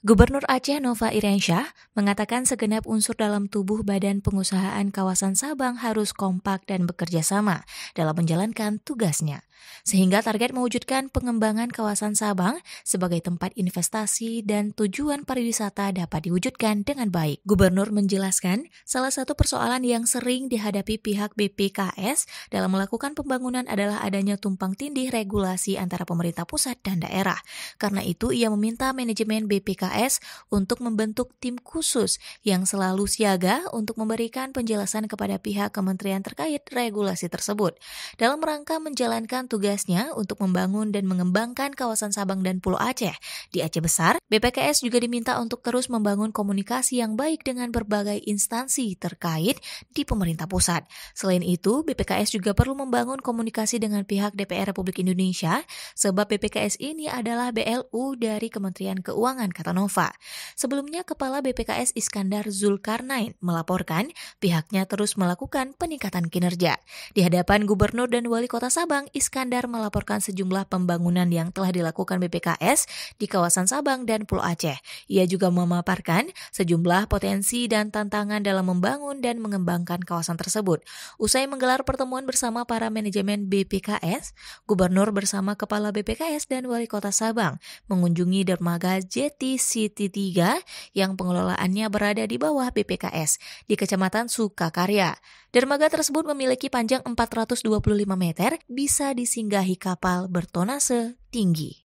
Gubernur Aceh Nova Iriansyah mengatakan segenap unsur dalam tubuh badan pengusahaan kawasan Sabang harus kompak dan bekerja sama dalam menjalankan tugasnya sehingga target mewujudkan pengembangan kawasan Sabang sebagai tempat investasi dan tujuan pariwisata dapat diwujudkan dengan baik. Gubernur menjelaskan, salah satu persoalan yang sering dihadapi pihak BPKS dalam melakukan pembangunan adalah adanya tumpang tindih regulasi antara pemerintah pusat dan daerah. Karena itu, ia meminta manajemen BPKS untuk membentuk tim khusus yang selalu siaga untuk memberikan penjelasan kepada pihak kementerian terkait regulasi tersebut. Dalam rangka menjalankan tugasnya untuk membangun dan mengembangkan kawasan Sabang dan Pulau Aceh. Di Aceh Besar, BPKS juga diminta untuk terus membangun komunikasi yang baik dengan berbagai instansi terkait di pemerintah pusat. Selain itu, BPKS juga perlu membangun komunikasi dengan pihak DPR Republik Indonesia, sebab BPKS ini adalah BLU dari Kementerian Keuangan, kata Nova. Sebelumnya, Kepala BPKS Iskandar Zulkarnain melaporkan pihaknya terus melakukan peningkatan kinerja. Di hadapan Gubernur dan Wali Kota Sabang, Iskandar Iskandar melaporkan sejumlah pembangunan yang telah dilakukan BPKS di kawasan Sabang dan Pulau Aceh. Ia juga memaparkan sejumlah potensi dan tantangan dalam membangun dan mengembangkan kawasan tersebut. Usai menggelar pertemuan bersama para manajemen BPKS, Gubernur bersama Kepala BPKS dan Wali Kota Sabang mengunjungi dermaga Jeti City 3 yang pengelolaannya berada di bawah BPKS di Kecamatan Sukakarya. Dermaga tersebut memiliki panjang 425 meter, bisa disinggahi kapal bertonase tinggi.